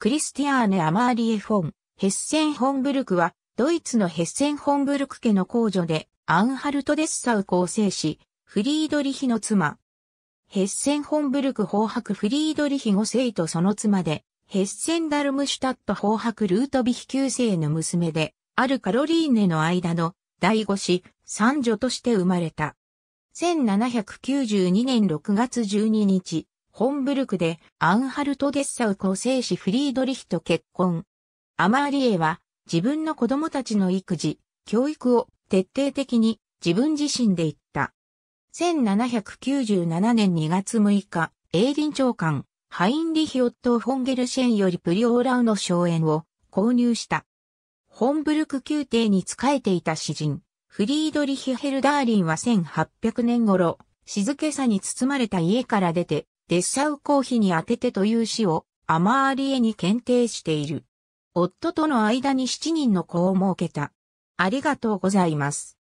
クリスティアーネ・アマーリエ・フォン、ヘッセン・ホンブルクは、ドイツのヘッセン・ホンブルク家の公女で、アンハルト・デッサウ構成し、フリードリヒの妻。ヘッセン・ホンブルク法白フリードリヒ5世とその妻で、ヘッセン・ダルムシュタット法白ルートビヒ9世の娘で、あるカロリーネの間の第5子、三女として生まれた。1792年6月12日、ホンブルクでアンハルト・ゲッサウ構成士フリードリヒと結婚。アマーリエは自分の子供たちの育児、教育を徹底的に自分自身で言った。1797年2月6日、エーリン長官、ハインリヒ・オット・フォンゲルシェンよりプリオーラウの荘園を購入した。ホンブルク宮廷に仕えていた詩人、フリードリヒ・ヘルダーリンは1800年頃、静けさに包まれた家から出て、デッサウ公妃に当ててという詩をアマーリエに検定している。夫との間に7人の子を設けた。ありがとうございます。